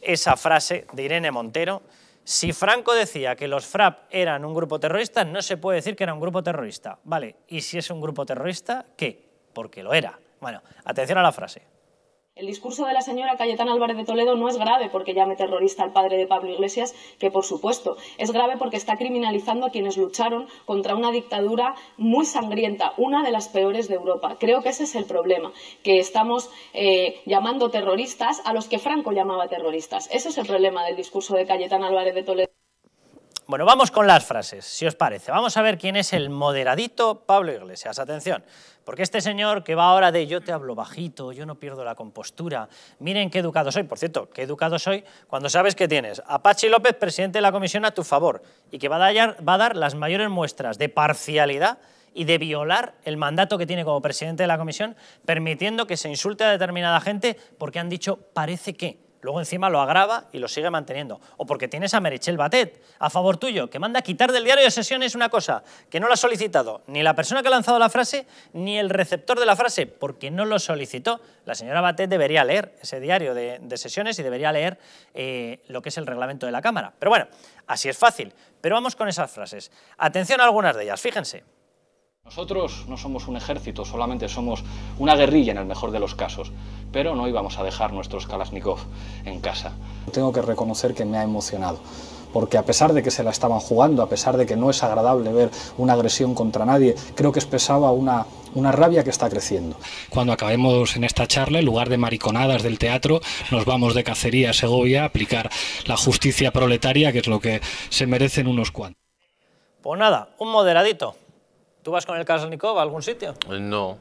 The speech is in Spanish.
esa frase de Irene Montero, si Franco decía que los FRAP eran un grupo terrorista, no se puede decir que era un grupo terrorista. Vale, ¿y si es un grupo terrorista, qué? Porque lo era. Bueno, atención a la frase. El discurso de la señora Cayetán Álvarez de Toledo no es grave porque llame terrorista al padre de Pablo Iglesias, que por supuesto es grave porque está criminalizando a quienes lucharon contra una dictadura muy sangrienta, una de las peores de Europa. Creo que ese es el problema, que estamos eh, llamando terroristas a los que Franco llamaba terroristas. Ese es el problema del discurso de Cayetán Álvarez de Toledo. Bueno, vamos con las frases, si os parece. Vamos a ver quién es el moderadito Pablo Iglesias. Atención, porque este señor que va ahora de yo te hablo bajito, yo no pierdo la compostura, miren qué educado soy. Por cierto, qué educado soy cuando sabes que tienes a Pachi López, presidente de la comisión, a tu favor y que va a dar, va a dar las mayores muestras de parcialidad y de violar el mandato que tiene como presidente de la comisión, permitiendo que se insulte a determinada gente porque han dicho parece que. Luego encima lo agrava y lo sigue manteniendo. O porque tienes a Merichel Batet a favor tuyo, que manda a quitar del diario de sesiones una cosa que no la ha solicitado ni la persona que ha lanzado la frase, ni el receptor de la frase, porque no lo solicitó. La señora Batet debería leer ese diario de, sesiones y debería leer eh, lo que es el reglamento de la Cámara. Pero bueno, así es fácil. Pero vamos con esas frases. Atención a algunas de ellas, fíjense. Nosotros no somos un ejército, solamente somos una guerrilla en el mejor de los casos pero no íbamos a dejar nuestros Kalashnikov en casa. Tengo que reconocer que me ha emocionado porque a pesar de que se la estaban jugando, a pesar de que no es agradable ver una agresión contra nadie, creo que expresaba una, una rabia que está creciendo. Cuando acabemos en esta charla, en lugar de mariconadas del teatro, nos vamos de cacería a Segovia a aplicar la justicia proletaria, que es lo que se merecen unos cuantos. Pues nada, un moderadito. ¿Tú vas con el Kalashnikov a algún sitio? No,